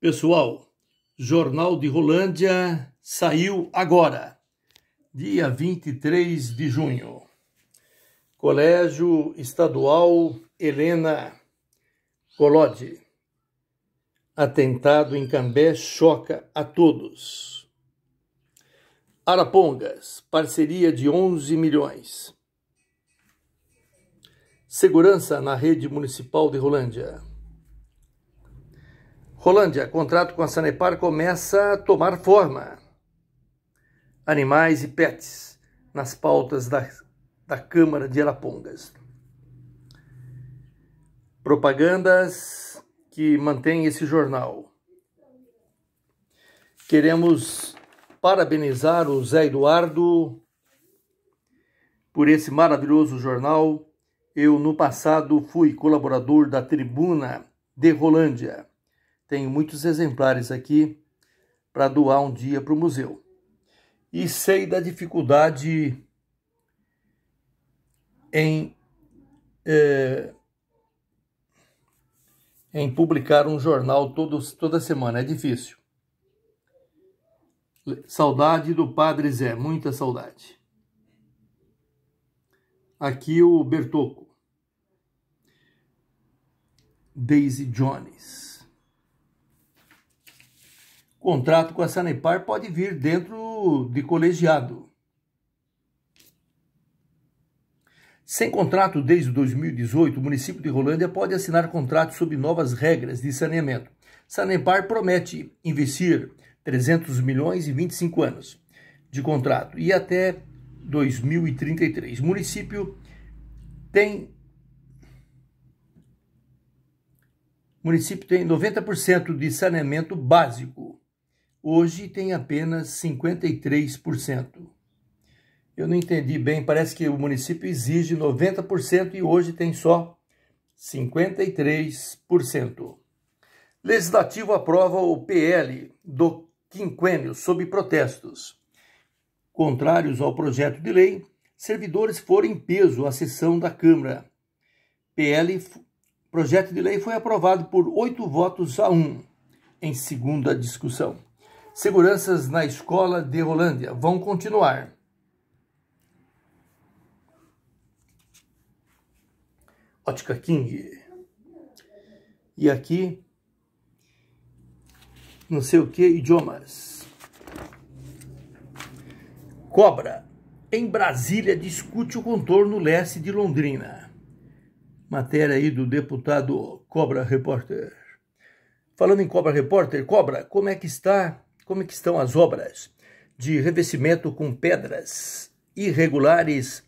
Pessoal, Jornal de Rolândia saiu agora, dia 23 de junho. Colégio Estadual Helena Colodi. Atentado em Cambé choca a todos. Arapongas, parceria de 11 milhões. Segurança na rede municipal de Rolândia. Colândia, contrato com a Sanepar começa a tomar forma. Animais e pets nas pautas da, da Câmara de Arapongas. Propagandas que mantém esse jornal. Queremos parabenizar o Zé Eduardo por esse maravilhoso jornal. Eu, no passado, fui colaborador da Tribuna de Rolândia. Tenho muitos exemplares aqui para doar um dia para o museu. E sei da dificuldade em, é, em publicar um jornal toda semana. É difícil. Saudade do Padre Zé, muita saudade. Aqui o Bertoco Daisy Jones contrato com a Sanepar pode vir dentro de colegiado. Sem contrato desde 2018, o município de Rolândia pode assinar contrato sob novas regras de saneamento. Sanepar promete investir 300 milhões e 25 anos de contrato e até 2033. O município tem o município tem 90% de saneamento básico hoje tem apenas 53%. Eu não entendi bem, parece que o município exige 90% e hoje tem só 53%. Legislativo aprova o PL do quinquênio sob protestos. Contrários ao projeto de lei, servidores foram em peso à sessão da Câmara. PL projeto de lei foi aprovado por oito votos a um em segunda discussão. Seguranças na escola de Rolândia vão continuar. Ótica King. E aqui, não sei o que, idiomas. Cobra. Em Brasília discute o contorno leste de Londrina. Matéria aí do deputado Cobra Repórter. Falando em Cobra Repórter, Cobra, como é que está como é que estão as obras de revestimento com pedras irregulares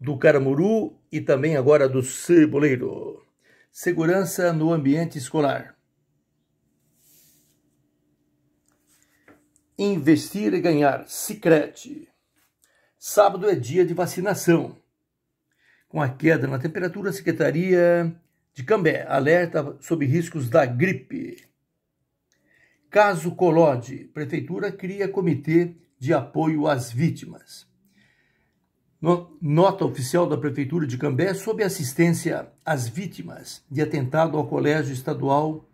do Caramuru e também agora do Ceboleiro. Segurança no ambiente escolar. Investir e ganhar Sicredi. Sábado é dia de vacinação. Com a queda na temperatura, a Secretaria de Cambé alerta sobre riscos da gripe. Caso Colode, Prefeitura cria comitê de apoio às vítimas. Nota oficial da Prefeitura de Cambé sobre assistência às vítimas de atentado ao Colégio Estadual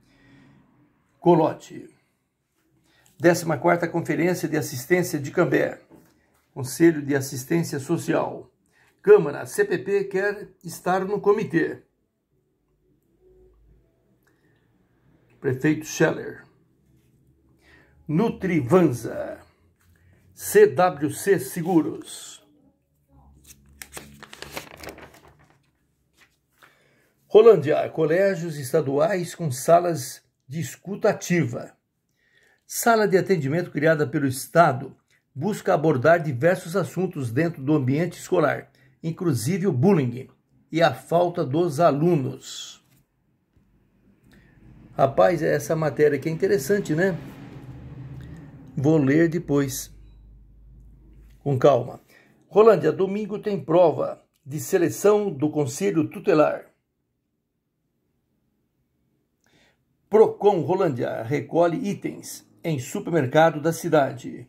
Colote. 14ª Conferência de Assistência de Cambé. Conselho de Assistência Social. Câmara, CPP quer estar no comitê. Prefeito Scheller. Nutrivanza, CWC Seguros. Rolândia, colégios estaduais com salas de escuta ativa. Sala de atendimento criada pelo Estado busca abordar diversos assuntos dentro do ambiente escolar, inclusive o bullying e a falta dos alunos. Rapaz, essa matéria aqui é interessante, né? Vou ler depois. Com calma. Rolândia, domingo tem prova de seleção do Conselho Tutelar. Procon Rolândia recolhe itens em supermercado da cidade.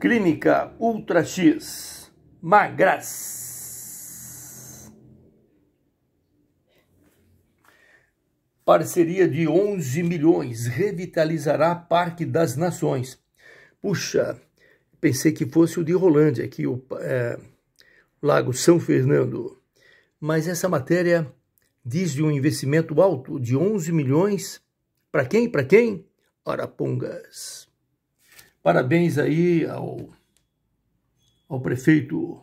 Clínica Ultra X Magras. Parceria de 11 milhões revitalizará Parque das Nações. Puxa, pensei que fosse o de Rolândia, aqui o é, Lago São Fernando. Mas essa matéria diz de um investimento alto de 11 milhões. Para quem? Para quem? Arapongas. Parabéns aí ao, ao prefeito.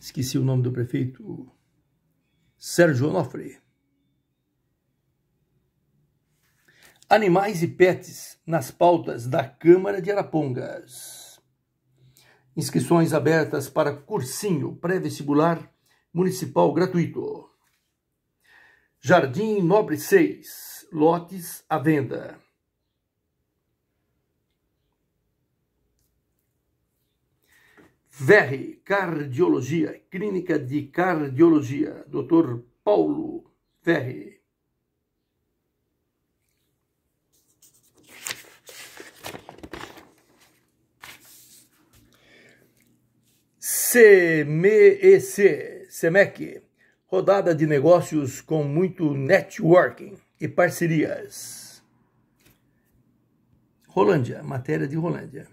Esqueci o nome do prefeito. Sérgio Onofre. Animais e pets nas pautas da Câmara de Arapongas. Inscrições abertas para cursinho pré-vestibular municipal gratuito. Jardim Nobre 6, lotes à venda. Ferre Cardiologia, Clínica de Cardiologia, Dr. Paulo Ferre CMEC, CEMEC, rodada de negócios com muito networking e parcerias. Rolândia, matéria de Rolândia.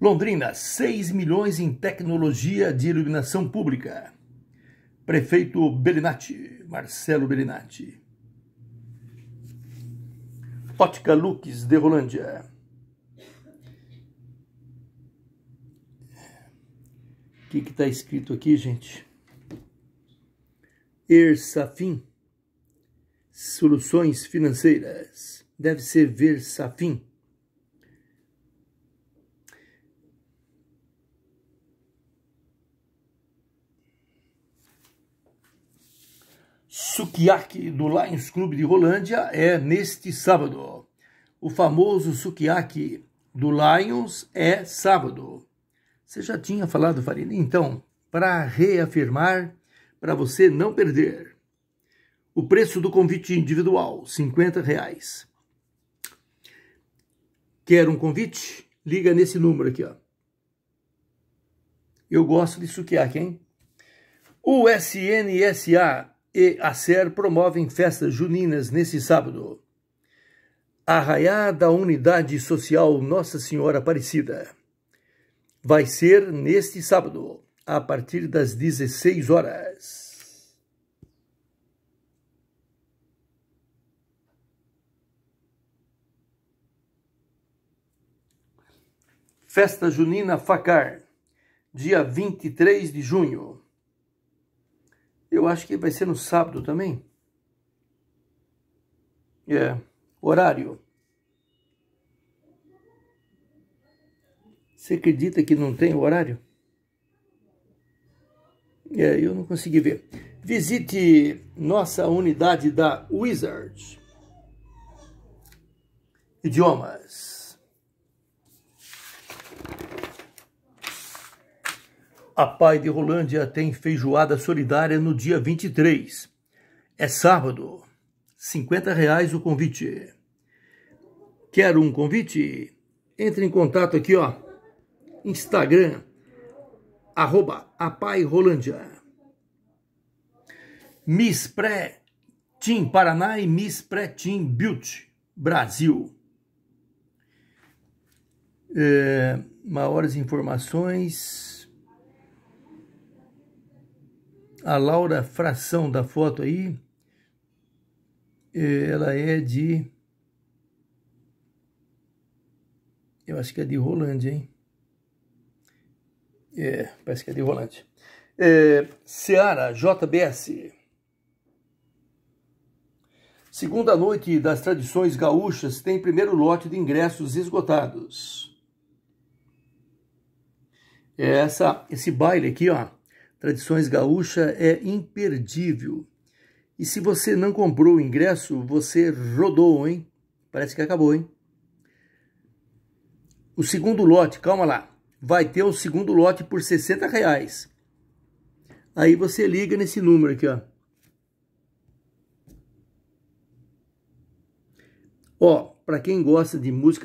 Londrina, 6 milhões em tecnologia de iluminação pública. Prefeito Belinati, Marcelo Belinati. Fótica Lux de Rolândia. O que está escrito aqui, gente? Ersafim, soluções financeiras. Deve ser Versafim Sukiyaki do Lions Clube de Rolândia é neste sábado. O famoso Sukiyaki do Lions é sábado. Você já tinha falado, Farina? Então, para reafirmar, para você não perder. O preço do convite individual, R$ reais. Quer um convite? Liga nesse número aqui, ó. Eu gosto de sukiyaki, hein? O SNSA e a SER promovem festas juninas nesse sábado. Arraiá da Unidade Social Nossa Senhora Aparecida. Vai ser neste sábado, a partir das 16 horas. Festa Junina Facar, dia 23 de junho. Eu acho que vai ser no sábado também. É. Horário. Você acredita que não tem horário? É, eu não consegui ver. Visite nossa unidade da Wizards. Idiomas. a Pai de Rolândia tem feijoada solidária no dia 23. É sábado. 50 reais o convite. Quer um convite? Entre em contato aqui, ó. Instagram, arroba apairolândia. Miss Pré Team Paraná e Miss Pré Team Beauty Brasil. É, maiores informações a Laura Fração da foto aí, eh, ela é de. Eu acho que é de Rolândia, hein? É, parece que é de Rolândia. É, Seara, JBS. Segunda noite das tradições gaúchas tem primeiro lote de ingressos esgotados. É essa, esse baile aqui, ó Tradições Gaúcha é imperdível. E se você não comprou o ingresso, você rodou, hein? Parece que acabou, hein? O segundo lote, calma lá, vai ter o segundo lote por 60 reais. Aí você liga nesse número aqui, ó. Ó, para quem gosta de música